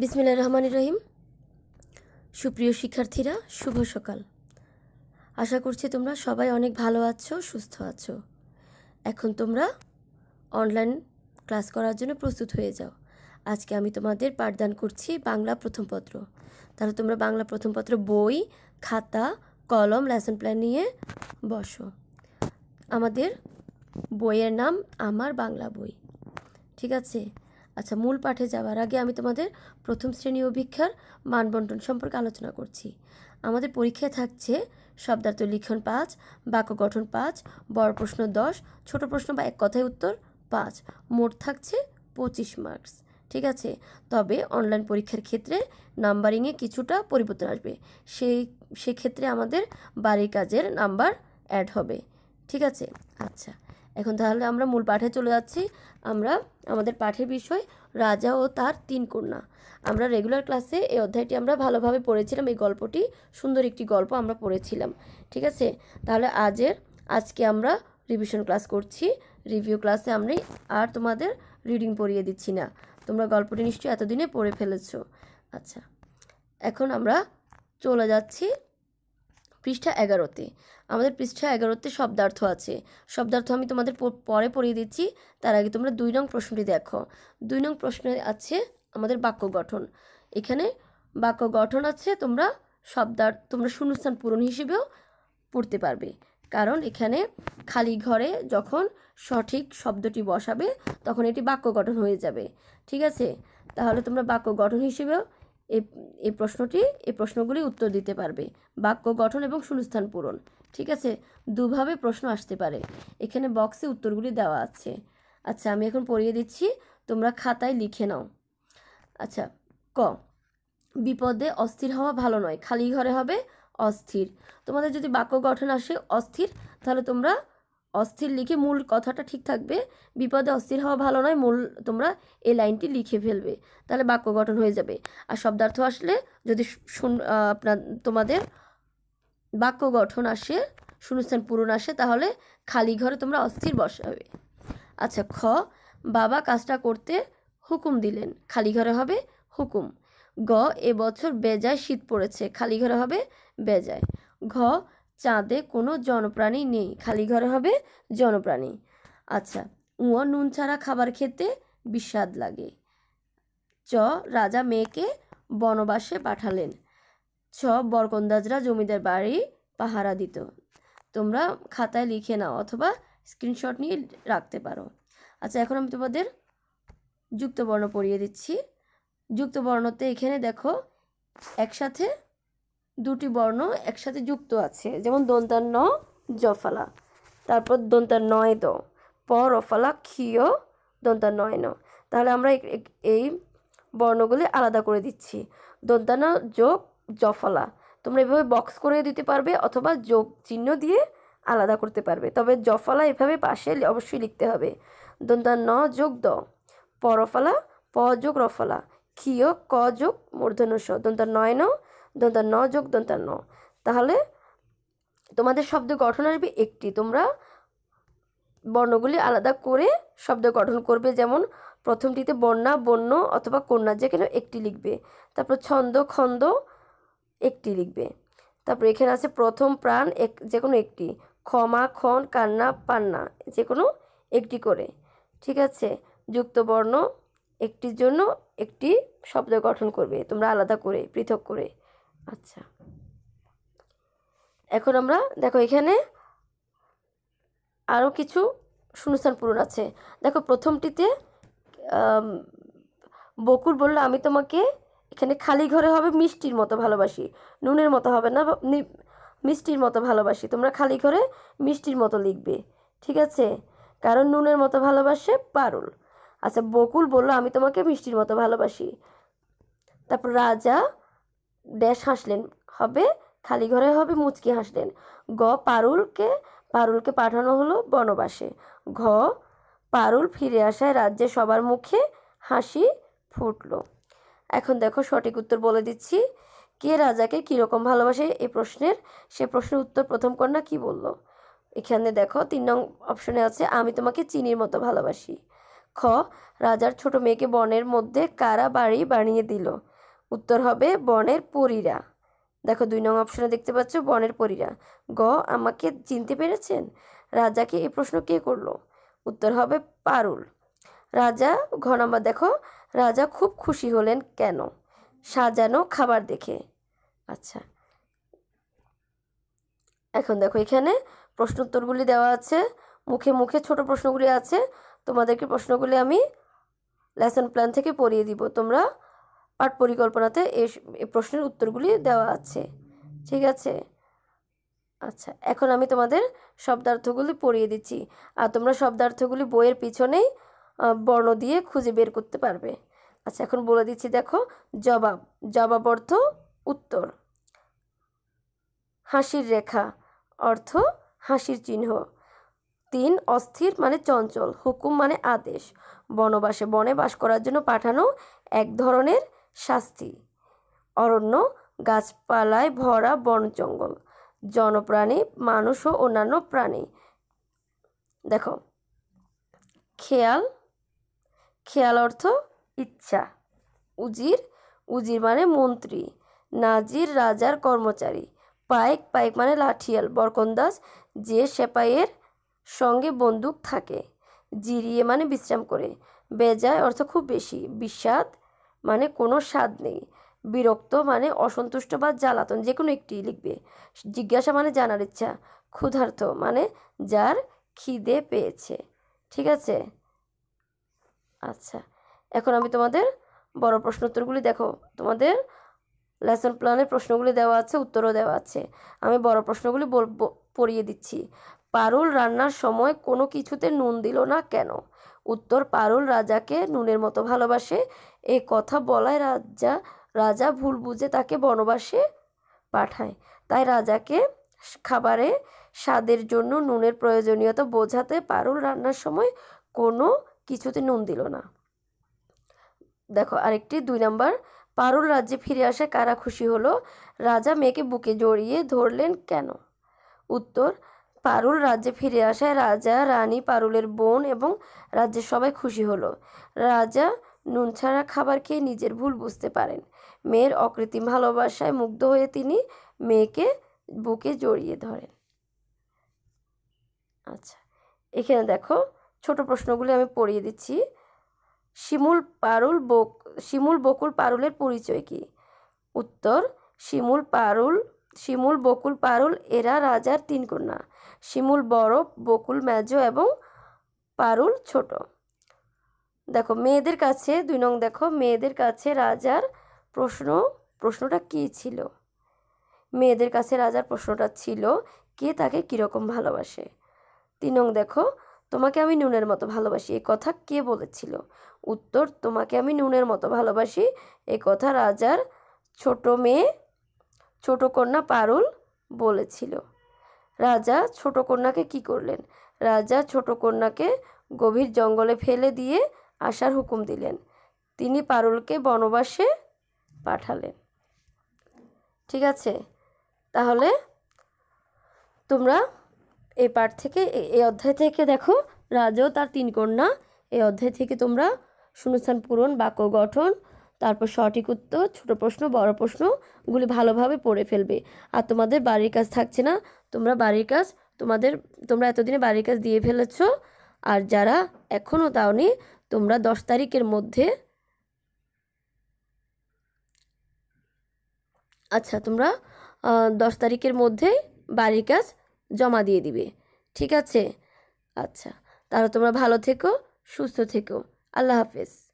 বিসমিল্লা রহমান রহিম সুপ্রিয় শিক্ষার্থীরা শুভ সকাল আশা করছি তোমরা সবাই অনেক ভালো আছো সুস্থ আছো এখন তোমরা অনলাইন ক্লাস করার জন্য প্রস্তুত হয়ে যাও আজকে আমি তোমাদের পাঠদান করছি বাংলা প্রথম পত্র তাহলে তোমরা বাংলা প্রথম পত্র বই খাতা কলম লেসন প্ল্যান নিয়ে বসো আমাদের বইয়ের নাম আমার বাংলা বই ঠিক আছে আচ্ছা মূল পাঠে যাওয়ার আগে আমি তোমাদের প্রথম শ্রেণী অভিক্ষার মানবন্টন সম্পর্কে আলোচনা করছি আমাদের পরীক্ষায় থাকছে শব্দার্থ লিখন পাঁচ বাক্য গঠন পাঁচ বড় প্রশ্ন দশ ছোট প্রশ্ন বা এক কথায় উত্তর পাঁচ মোট থাকছে পঁচিশ মার্কস ঠিক আছে তবে অনলাইন পরীক্ষার ক্ষেত্রে নাম্বারিংয়ে কিছুটা পরিবর্তন আসবে সেই সেক্ষেত্রে আমাদের বাড়ির কাজের নাম্বার অ্যাড হবে ঠিক আছে আচ্ছা এখন তাহলে আমরা মূল পাঠে চলে যাচ্ছি আমরা আমাদের পাঠের বিষয় রাজা ও তার তিন কন্যা আমরা রেগুলার ক্লাসে এই অধ্যায়টি আমরা ভালোভাবে পড়েছিলাম এই গল্পটি সুন্দর একটি গল্প আমরা পড়েছিলাম ঠিক আছে তাহলে আজের আজকে আমরা রিভিশন ক্লাস করছি রিভিউ ক্লাসে আমরা আর তোমাদের রিডিং পড়িয়ে দিচ্ছি না তোমরা গল্পটি নিশ্চয়ই এতদিনে পড়ে ফেলেছ আচ্ছা এখন আমরা চলে যাচ্ছি পৃষ্ঠা এগারোতে আমাদের পৃষ্ঠা এগারোতে শব্দার্থ আছে শব্দার্থ আমি তোমাদের পরে পড়িয়ে দিচ্ছি তার আগে তোমরা দুই নং প্রশ্নটি দেখো দুই নং প্রশ্নে আছে আমাদের বাক্য গঠন এখানে বাক্য গঠন আছে তোমরা শব্দার তোমরা শূন্যস্থান পূরণ হিসেবেও পড়তে পারবে কারণ এখানে খালি ঘরে যখন সঠিক শব্দটি বসাবে তখন এটি বাক্য গঠন হয়ে যাবে ঠিক আছে তাহলে তোমরা বাক্য গঠন হিসেবেও এই প্রশ্নটি এই প্রশ্নগুলি উত্তর দিতে পারবে বাক্য গঠন এবং শূন্যস্থান পূরণ ঠিক আছে দুভাবে প্রশ্ন আসতে পারে এখানে বক্সে উত্তরগুলি দেওয়া আছে আচ্ছা আমি এখন পড়িয়ে দিচ্ছি তোমরা খাতায় লিখে নাও আচ্ছা ক বিপদে অস্থির হওয়া ভালো নয় খালি ঘরে হবে অস্থির তোমাদের যদি বাক্য গঠন আসে অস্থির তাহলে তোমরা অস্থির লিখে মূল কথাটা ঠিক থাকবে বিপদে অস্থির হওয়া ভালো নয় মূল তোমরা এই লাইনটি লিখে ফেলবে তাহলে বাক্য গঠন হয়ে যাবে আর শব্দার্থ আসলে যদি শুন আপনার তোমাদের বাক্য গঠন আসে শূন্যস্থান পূরণ আসে তাহলে খালি ঘরে তোমরা অস্থির বসাবে আচ্ছা খ বাবা কাজটা করতে হুকুম দিলেন খালি ঘরে হবে হুকুম গ এবছর বেজায় শীত পড়েছে খালি ঘরে হবে বেজায় ঘ চাঁদে কোনো জনপ্রাণী নেই খালি ঘরে হবে জনপ্রাণী আচ্ছা উঁ নুন ছাড়া খাবার খেতে বিস্বাদ লাগে চ রাজা মেয়েকে বনবাসে পাঠালেন ছ বরকন্দাজরা জমিদার বাড়ি পাহারা দিত তোমরা খাতায় লিখে নাও অথবা স্ক্রিনশট নিয়ে রাখতে পারো আচ্ছা এখন আমি তোমাদের যুক্তবর্ণ পড়িয়ে দিচ্ছি যুক্তবর্ণতে এখানে দেখো একসাথে দুটি বর্ণ একসাথে যুক্ত আছে যেমন দন্তার ন জফালা তারপর দন্তার নয় দ প রফালা ক্ষিয় দন্তার নয় ন তাহলে আমরা এই বর্ণগুলি আলাদা করে দিচ্ছি দন্তানা যোগ জফলা তোমরা এভাবে বক্স করে দিতে পারবে অথবা যোগ চিহ্ন দিয়ে আলাদা করতে পারবে তবে জফলা এভাবে পাশে অবশ্যই লিখতে হবে দন্তা ন যোগ দ পরফলা প যোগ রফলা ক্ষিয় ক যোগ মূর্ধন্য স দন্তা নয় ন ন যোগ ন তাহলে তোমাদের শব্দ গঠন আসবে একটি তোমরা বর্ণগুলি আলাদা করে শব্দ গঠন করবে যেমন প্রথমটিতে বন্যা বন্য অথবা কন্যা যে কেন একটি লিখবে তারপর ছন্দ খন্দ একটি লিখবে তারপর এখানে আছে প্রথম প্রাণ এক যে কোনো একটি ক্ষমা ক্ষণ কান্না পান্না যে কোনো একটি করে ঠিক আছে যুক্তবর্ণ একটির জন্য একটি শব্দ গঠন করবে তোমরা আলাদা করে পৃথক করে আচ্ছা এখন আমরা দেখো এখানে আরও কিছু শূন্যস্থান পূরণ আছে দেখো প্রথমটিতে বকুর বলল আমি তোমাকে এখানে খালি ঘরে হবে মিষ্টির মতো ভালোবাসি নুনের মতো হবে না মিষ্টির মতো ভালোবাসি তোমরা খালি ঘরে মিষ্টির মতো লিখবে ঠিক আছে কারণ নুনের মতো ভালোবাসে পারুল আচ্ছা বকুল বলল আমি তোমাকে মিষ্টির মতো ভালোবাসি তারপর রাজা ড্যাশ হাসলেন হবে খালি ঘরে হবে মুচকি হাসলেন গ পারুলকে পারুলকে পাঠানো হলো বনবাসে ঘ পারুল ফিরে আসায় রাজ্যে সবার মুখে হাসি ফুটল এখন দেখো সঠিক উত্তর বলে দিচ্ছি কে রাজাকে কীরকম ভালোবাসে এই প্রশ্নের সে প্রশ্নের উত্তর প্রথম কন্যা কি বলল এখানে দেখো তিন নং অপশনে আছে আমি তোমাকে চিনির মতো ভালোবাসি খ রাজার ছোট মেয়েকে বনের মধ্যে কারা বাড়ি বানিয়ে দিল উত্তর হবে বনের পরীরা দেখো দুই নং অপশনে দেখতে পাচ্ছ বনের পরীরা গ আমাকে চিনতে পেরেছেন রাজাকে এই প্রশ্ন কে করলো উত্তর হবে পারুল রাজা ঘ নম্বর দেখো রাজা খুব খুশি হলেন কেন সাজানো খাবার দেখে আচ্ছা এখন দেখো এখানে প্রশ্ন উত্তরগুলি দেওয়া আছে মুখে মুখে ছোট প্রশ্নগুলি আছে তোমাদেরকে প্রশ্নগুলি আমি লেসন প্ল্যান থেকে পড়িয়ে দিব তোমরা পাঠ পরিকল্পনাতে এ প্রশ্নের উত্তরগুলি দেওয়া আছে ঠিক আছে আচ্ছা এখন আমি তোমাদের শব্দার্থগুলি পড়িয়ে দিচ্ছি আর তোমরা শব্দার্থগুলি বইয়ের পিছনেই বর্ণ দিয়ে খুঁজে বের করতে পারবে আচ্ছা এখন বলে দিচ্ছি দেখো জবাব জবাব অর্থ উত্তর হাসির রেখা অর্থ হাসির চিহ্ন তিন অস্থির মানে চঞ্চল হুকুম মানে আদেশ বনবাসে বনে বাস করার জন্য পাঠানো এক ধরনের শাস্তি অরণ্য গাছপালায় ভরা বন জঙ্গল জনপ্রাণী মানুষ ও অন্যান্য প্রাণী দেখো খেয়াল খেয়াল অর্থ ইচ্ছা উজির উজির মানে মন্ত্রী নাজির রাজার কর্মচারী পাইক পাইক মানে লাঠিয়াল বরকন্দাস যে সেপাইয়ের সঙ্গে বন্দুক থাকে জিরিয়ে মানে বিশ্রাম করে বেজায় অর্থ খুব বেশি বিষাদ মানে কোনো স্বাদ নেই বিরক্ত মানে অসন্তুষ্ট বা জ্বালাতন যে কোনো একটি লিখবে জিজ্ঞাসা মানে জানার ইচ্ছা ক্ষুধার্ত মানে যার খিদে পেয়েছে ঠিক আছে আচ্ছা এখন আমি তোমাদের বড় প্রশ্ন উত্তরগুলি দেখো তোমাদের লেসন প্ল্যানের প্রশ্নগুলি দেওয়া আছে উত্তরও দেওয়া আছে আমি বড় প্রশ্নগুলি পড়িয়ে দিচ্ছি পারুল রান্নার সময় কোনো কিছুতে নুন দিল না কেন উত্তর পারুল রাজাকে নুনের মতো ভালোবাসে এ কথা বলায় রাজা রাজা ভুল বুঝে তাকে বনবাসে পাঠায় তাই রাজাকে খাবারে স্বাদের জন্য নুনের প্রয়োজনীয়তা বোঝাতে পারুল রান্নার সময় কোনো কিছুতে নুন দিল না দেখো আরেকটি দুই নাম্বার পারুল রাজ্যে ফিরে আসে কারা খুশি হলো রাজা মেয়েকে বুকে জড়িয়ে ধরলেন কেন উত্তর পারুল রাজ্যে ফিরে আসায় রাজা রানী পারুলের বোন এবং রাজ্যের সবাই খুশি হলো রাজা নুন ছাড়া খাবার খেয়ে নিজের ভুল বুঝতে পারেন মেয়ের অকৃত্রিম ভালোবাসায় মুগ্ধ হয়ে তিনি মেয়েকে বুকে জড়িয়ে ধরেন আচ্ছা এখানে দেখো ছোট প্রশ্নগুলি আমি পড়িয়ে দিচ্ছি শিমুল পারুল বক শিমুল বকুল পারুলের পরিচয় কি উত্তর শিমুল পারুল শিমুল বকুল পারুল এরা রাজার তিন কন্যা শিমুল বড় বকুল মেজ এবং পারুল ছোট দেখো মেয়েদের কাছে দুই নং দেখো মেয়েদের কাছে রাজার প্রশ্ন প্রশ্নটা কি ছিল মেয়েদের কাছে রাজার প্রশ্নটা ছিল কে তাকে কীরকম ভালোবাসে তিন নং দেখো তোমাকে আমি নুনের মতো ভালোবাসি এ কথা কে বলেছিল উত্তর তোমাকে আমি নুনের মতো ভালোবাসি এ কথা রাজার ছোট মেয়ে ছোট কন্যা পারুল বলেছিল রাজা ছোট কন্যাকে কি করলেন রাজা ছোট কন্যাকে গভীর জঙ্গলে ফেলে দিয়ে আসার হুকুম দিলেন তিনি পারুলকে বনবাসে পাঠালেন ঠিক আছে তাহলে তোমরা এ পাঠ থেকে এই অধ্যায় থেকে দেখো রাজাও তার তিন কন্যা এই অধ্যায় থেকে তোমরা শূন্যস্থান পূরণ বাক্য গঠন তারপর সঠিক উত্তর ছোট প্রশ্ন বড় প্রশ্নগুলি ভালোভাবে পড়ে ফেলবে আর তোমাদের বাড়ির কাজ থাকছে না তোমরা বাড়ির কাজ তোমাদের তোমরা এতদিনে বাড়ির কাজ দিয়ে ফেলেছ আর যারা এখনও তাও নেই তোমরা দশ তারিখের মধ্যে আচ্ছা তোমরা দশ তারিখের মধ্যে বাড়ির কাজ জমা দিয়ে দিবে ঠিক আছে আচ্ছা তাহলে তোমরা ভালো থেকো সুস্থ থেকো আল্লাহ হাফেজ